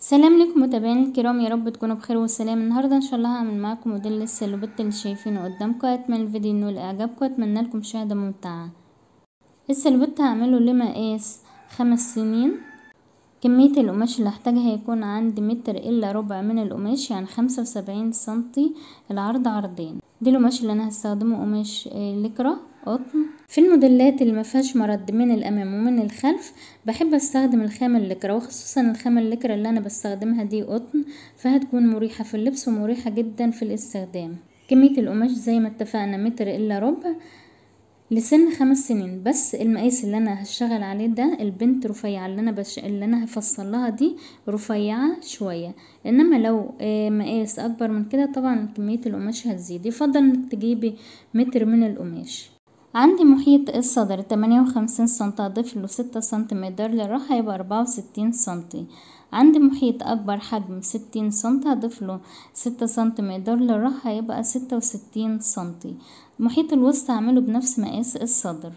سلام لكم متابعين الكرام يا رب تكونوا بخير والسلام النهارده ان شاء الله هعمل معاكم موديل للسلوبات اللي, شايفينه قدامكم اتمنى الفيديو انه لاعجابكم واتمنى لكم مشاهده ممتعه السلوبات هعمله لمقاس خمس سنين كمية القماش اللي هحتاجها هيكون عندي متر الا ربع من القماش يعني خمسة وسبعين سنتي العرض عرضين دي القماش اللي انا هستخدمه قماش آه، لكرة قطن في الموديلات اللي مفيهاش مرد من الامام ومن الخلف بحب استخدم الخامة الليكرا وخصوصا الخامة الليكرا اللي انا بستخدمها دي قطن فهتكون مريحة في اللبس ومريحة جدا في الاستخدام كمية القماش زي ما اتفقنا متر الا ربع لسن خمس سنين بس المقاس اللي انا هشتغل عليه ده البنت رفيعه اللي انا بش... اللي انا هفصل لها دي رفيعه شويه انما لو آه، مقاس اكبر من كده طبعا كميه القماش هتزيد يفضل انك تجيبي متر من القماش عندي محيط الصدر تمانية وخمسين سنتي هضيف له 6 سنتيمتر للراحة يبقى أربعة وستين سنتي عندي محيط أكبر حجم ستين سنتي أضيف له 6 سنتيمتر للراحة يبقى ستة وستين سنتي محيط الوسط هعمله بنفس مقاس الصدر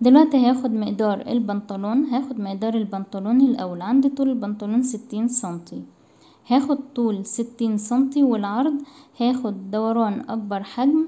دلوقتي هاخد مقدار البنطلون هاخد مقدار البنطلون الأول عندي طول البنطلون ستين سنتي هاخد طول ستين سنتي والعرض هاخد دوران أكبر حجم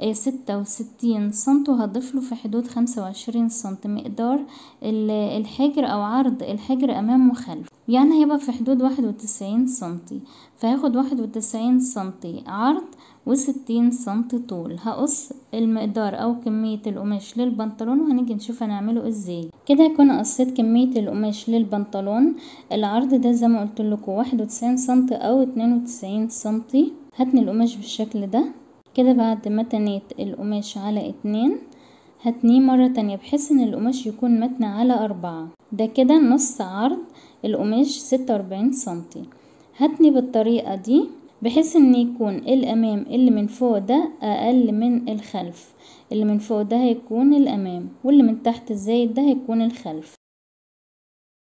آه، ستة وستين سنت وهضيف له في حدود خمسة وعشرين سنت مقدار الحجر او عرض الحجر امام وخلف يعني هيبقى في حدود واحد وتسعين سنتي فهاخد واحد وتسعين سنتي عرض وستين سنتي طول هقص المقدار او كمية القماش للبنطلون وهنيجي نشوف هنعمله ازاي كده هكون قصيت كمية القماش للبنطلون العرض ده زي ما قلت لكم واحد وتسعين سنتي او اتنين وتسعين سنتي هتني القماش بالشكل ده كده بعد ما تنيت القماش على اتنين هتنيه مرة تانية بحيث ان القماش يكون متنى على اربعة ده كده نص عرض القماش ستة واربعين سنتي هتني بالطريقة دي بحيث ان يكون الامام اللي من فوق ده اقل من الخلف اللي من فوق ده هيكون الامام واللي من تحت الزايد ده هيكون الخلف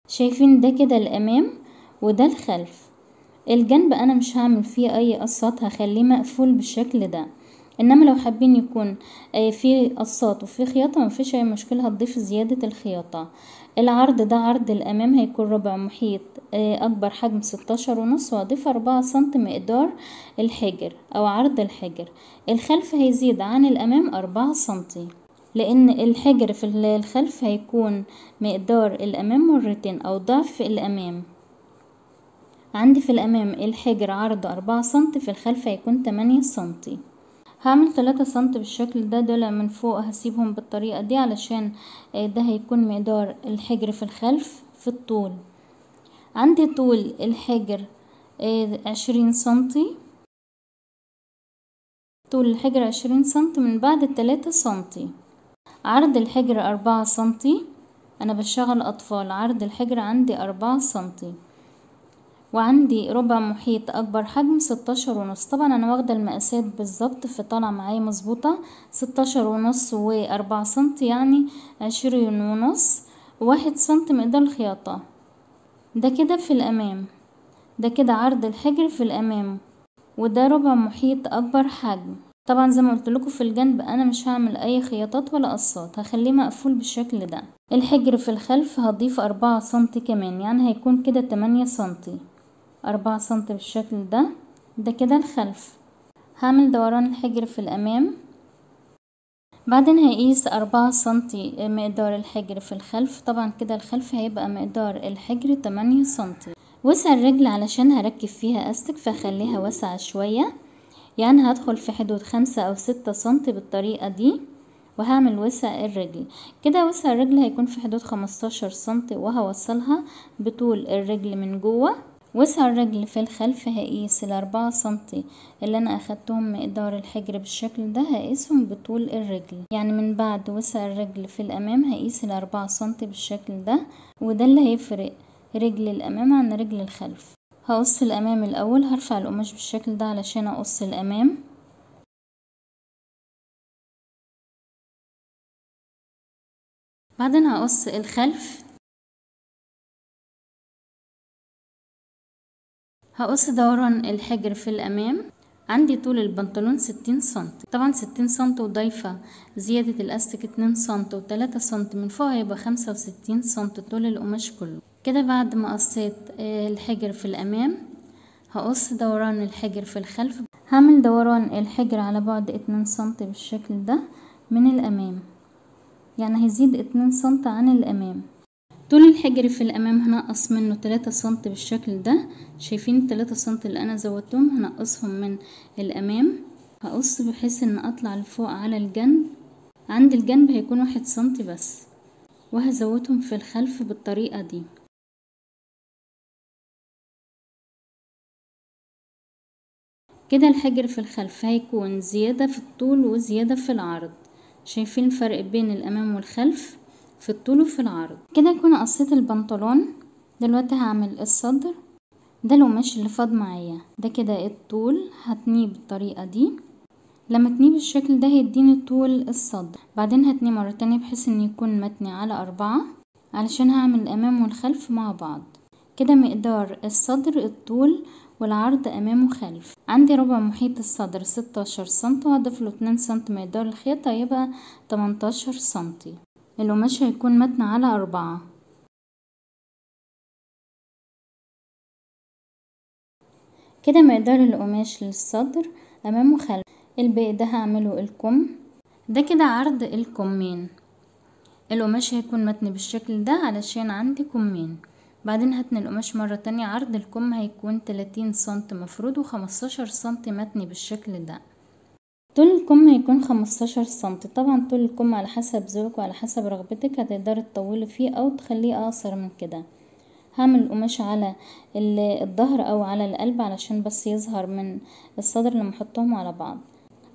شايفين ده كده الامام وده الخلف الجنب انا مش هعمل فيه اي قصات هخليه مقفول بالشكل ده انما لو حابين يكون آه، في قصات وفي خياطه مفيش اي مشكله هتضيف زياده الخياطه العرض ده عرض الامام هيكون ربع محيط آه، اكبر حجم ستاشر ونص واضيف اربعة سنتي مقدار الحجر او عرض الحجر الخلف هيزيد عن الامام اربعة سنتي لان الحجر في الخلف هيكون مقدار الامام مرتين او ضعف الامام عندي في الأمام الحجر عرضه أربعة سنتي في الخلف هيكون تمانية سنتي هعمل تلاتة سنتي بالشكل ده دول من فوق هسيبهم بالطريقة دي علشان آه، ده هيكون مقدار الحجر في الخلف في الطول عندي طول الحجر آه، عشرين سنتي طول الحجر عشرين سنتي من بعد التلاتة سنتي عرض الحجر أربعة سنتي أنا بشغل أطفال عرض الحجر عندي أربعة سنتي وعندي ربع محيط اكبر حجم ستاشر ونص طبعا انا واخده المقاسات بالظبط فطالعه معايا مظبوطه ستاشر ونص واربعة سنت يعني عشرين ونص واحد سنت مقدار الخياطه ده كده في الامام ده كده عرض الحجر في الامام وده ربع محيط اكبر حجم طبعا زي ما قلت لكم في الجنب انا مش هعمل اي خياطات ولا قصات هخليه مقفول بالشكل ده الحجر في الخلف هضيف أربعة سنتي كمان يعني هيكون كده تمانية سنتي أربعة سنتي بالشكل ده ده كده الخلف هعمل دوران الحجر في الأمام بعدين هقيس أربعة سنتي مقدار الحجر في الخلف طبعا كده الخلف هيبقى مقدار الحجر تمانية سنتي وسع الرجل علشان هركب فيها أستك فخليها واسعة شوية يعني هدخل في حدود خمسة أو ستة سنتي بالطريقة دي وهعمل وسع الرجل كده وسع الرجل هيكون في حدود خمستاشر سنتي وهوصلها بطول الرجل من جوه وسع الرجل في الخلف هقيس الأربعة سنتي اللي أنا أخدتهم مقدار الحجر بالشكل ده هقيسهم بطول الرجل يعني من بعد وسع الرجل في الأمام هقيس الأربعة سنتي بالشكل ده وده اللي هيفرق رجل الأمام عن رجل الخلف هقص الأمام الأول هرفع القماش بالشكل ده علشان أقص الأمام بعدين هقص الخلف هقص دوران الحجر في الأمام عندي طول البنطلون ستين سنت طبعا ستين سنت وضايفة زيادة الأستك اتنين سنت وتلاتة سنت من فوق هيبقى خمسة وستين سنت طول القماش كله كده بعد ما قصيت آه، الحجر في الأمام هقص دوران الحجر في الخلف هعمل دوران الحجر على بعد اتنين سنت بالشكل ده من الأمام يعني هيزيد اتنين سنت عن الأمام طول الحجر في الامام هنقص منه تلاتة سنت بالشكل ده شايفين التلاتة سنت اللي انا زودتهم هنقصهم من الامام هقص بحيث ان اطلع لفوق على الجنب عند الجنب هيكون واحد سنتي بس وهزودهم في الخلف بالطريقة دي كده الحجر في الخلف هيكون زيادة في الطول وزيادة في العرض شايفين الفرق بين الامام والخلف في الطول وفي العرض كده اكون قصيت البنطلون دلوقتي هعمل الصدر ده القماش اللي فاض معايا ده كده الطول هتنيه بالطريقه دي لما تنيه بالشكل ده هيديني طول الصدر بعدين هتنيه مره تانية بحيث ان يكون متني على أربعة علشان هعمل الامام والخلف مع بعض كده مقدار الصدر الطول والعرض امام وخلف عندي ربع محيط الصدر ستاشر سنتي وهضيف له اتنين سنتي مقدار الخيط هيبقى تمنتاشر سنتي القماش هيكون متن على أربعة كده مقدار القماش للصدر أمام وخلف الباقي ده هعمله الكم ده كده عرض الكمين القماش هيكون متن بالشكل ده علشان عندي كمين بعدين هتني القماش مرة تانية عرض الكم هيكون تلاتين سنتي مفروض وخمستاشر سنتي متني بالشكل ده طول الكم هيكون خمستاشر سنتي طبعا طول الكم على حسب ذوقك وعلى حسب رغبتك هتقدري تطولي فيه او تخليه اقصر من كده هعمل القماش على الظهر او على القلب علشان بس يظهر من الصدر لما احطهم على بعض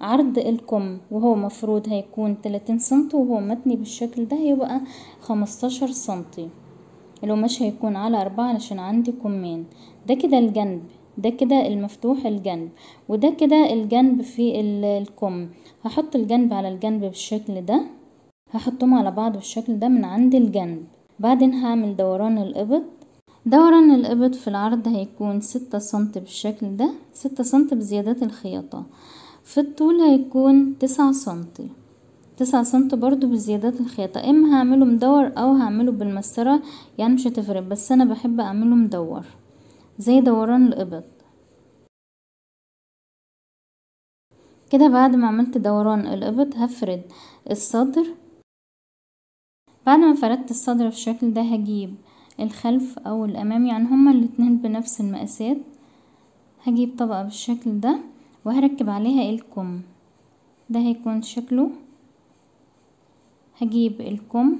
عرض الكم وهو مفروض هيكون 30 سنتي وهو متني بالشكل ده هيبقى 15 سنتي القماش هيكون على أربعة علشان عندي كمين ده كده الجنب ده كده المفتوح الجنب وده كده الجنب في الكم هحط الجنب على الجنب بالشكل ده هحطهم على بعض بالشكل ده من عند الجنب بعدين هعمل دوران الابط دوران الابط في العرض هيكون ستة سنت بالشكل ده ستة سنت بزيادات الخياطة في الطول هيكون تسعة سنت تسعة سنت برضو بزيادات الخياطة اما هعمله مدور او هعمله بالمسطرة يعني مش هتفرق بس انا بحب اعمله مدور زي دوران الإبط كده بعد ما عملت دوران الإبط هفرد الصدر بعد ما فردت الصدر في الشكل ده هجيب الخلف أو الأمام يعني هما الاتنين بنفس المقاسات هجيب طبقة بالشكل ده وهركب عليها الكم ده هيكون شكله هجيب الكم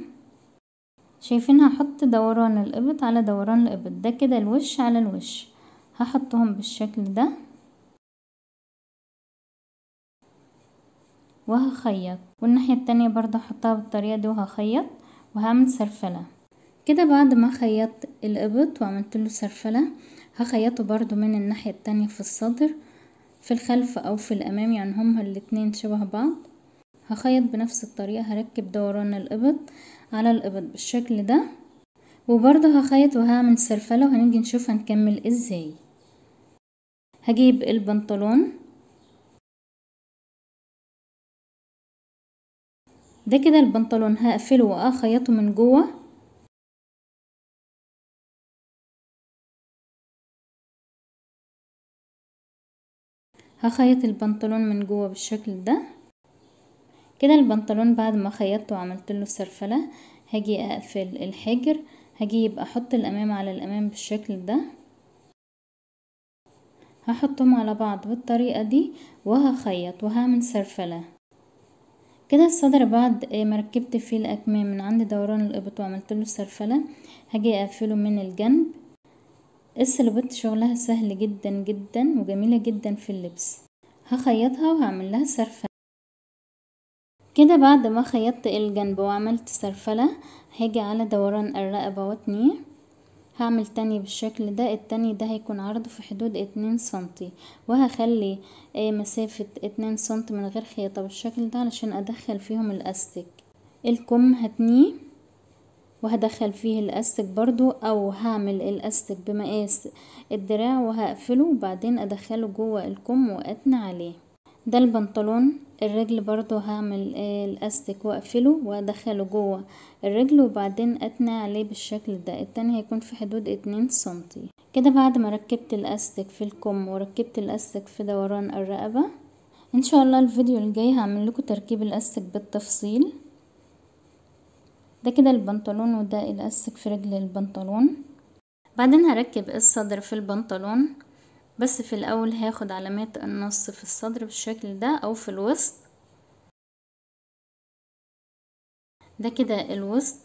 شايفين هحط دوران الابط على دوران الابط ده كده الوش على الوش هحطهم بالشكل ده وهخيط والناحية التانية برضه هحطها بالطريقة دي وهخيط وهعمل سرفلة كده بعد ما خيطت الابط وعملت له سرفلة هخيطه برضه من الناحية التانية في الصدر في الخلف او في الامام يعني هما الاتنين شبه بعض هخيط بنفس الطريقة هركب دوران الإبط على الإبط بالشكل ده وبرضه هخيط وهعمل سرفلة وهنيجي نشوف هنكمل ازاي هجيب البنطلون ده كده البنطلون هقفله واخيطه من جوه هخيط البنطلون من جوه بالشكل ده كده البنطلون بعد ما خيطته وعملت له سرفله هاجي اقفل الحجر هجيب احط الامام على الامام بالشكل ده هحطهم على بعض بالطريقة دي وهخيط وهعمل سرفلة كده الصدر بعد ما ركبت فيه الاكمام من عند دوران الابط وعملت له سرفلة هاجي اقفله من الجنب السلوبت شغلها سهل جدا جدا وجميلة جدا في اللبس هخيطها وهعمل لها سرفلة كده بعد ما خيطت الجنب وعملت سرفلة هاجي على دوران الرقبة واتنية هعمل تاني بالشكل ده التاني ده هيكون عرضه في حدود اتنين سنتي وهخلي آه، مسافة اتنين سنتي من غير خياطة بالشكل ده علشان ادخل فيهم الاستك الكم هتنيه وهدخل فيه الاستك برضو او هعمل الاستك بمقاس الدراع وهقفله وبعدين ادخله جوه الكم واتنى عليه ده البنطلون الرجل برضو هعمل إيه، الاستك واقفله وادخله جوه الرجل وبعدين اتني عليه بالشكل ده التاني هيكون في حدود اتنين سنتي كده بعد ما ركبت الاستك في الكم وركبت الاستك في دوران الرقبة ان شاء الله الفيديو الجاي هعمل لكم تركيب الاستك بالتفصيل ده كده البنطلون وده الاستك في رجل البنطلون بعدين هركب الصدر في البنطلون بس في الاول هاخد علامات النص في الصدر بالشكل ده او في الوسط ده كده الوسط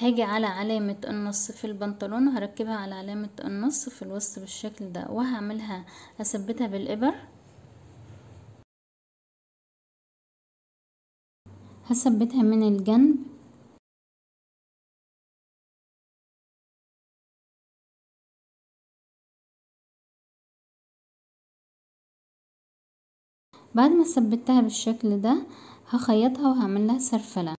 هاجي على علامة النص في البنطلون وهركبها على علامة النص في الوسط بالشكل ده وهعملها اثبتها بالابر هثبتها من الجنب بعد ما ثبتها بالشكل ده هخيطها وهعمل لها سرفله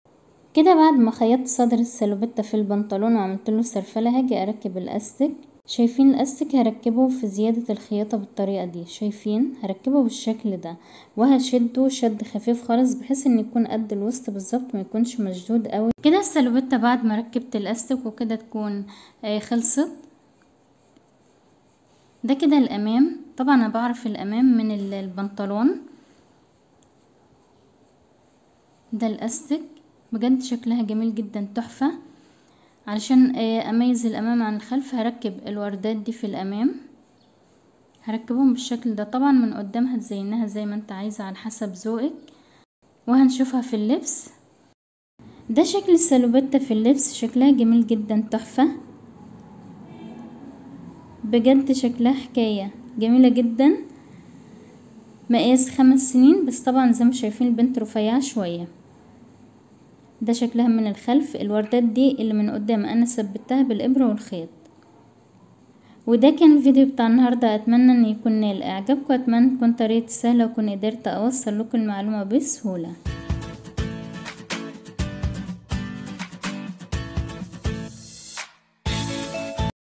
كده بعد ما خيطت صدر السلوبته في البنطلون وعملت له سرفله هاجي اركب الاستك شايفين الاستك هركبه في زياده الخياطه بالطريقه دي شايفين هركبه بالشكل ده وهشده شد خفيف خالص بحيث ان يكون قد الوسط بالظبط ما يكونش مشدود قوي كده السلوبته بعد ما ركبت الاستك وكده تكون آه، خلصت ده كده الامام طبعا انا بعرف الامام من البنطلون ده الاستك بجد شكلها جميل جدا تحفة علشان آه، اميز الامام عن الخلف هركب الوردات دي في الامام هركبهم بالشكل ده طبعا من قدام هتزينها زي ما انت عايزة على حسب ذوقك وهنشوفها في اللبس ده شكل السالوبتة في اللبس شكلها جميل جدا تحفة بجد شكلها حكاية جميلة جدا مقاس خمس سنين بس طبعا زي ما شايفين البنت رفيعة شوية ده شكلها من الخلف الوردات دي اللي من قدام انا ثبتها بالابره والخيط وده كان الفيديو بتاع النهارده اتمنى ان يكون نال اعجابكم اتمنى تكون طريقتي سهله وكون قدرت اوصل لكم المعلومه بسهوله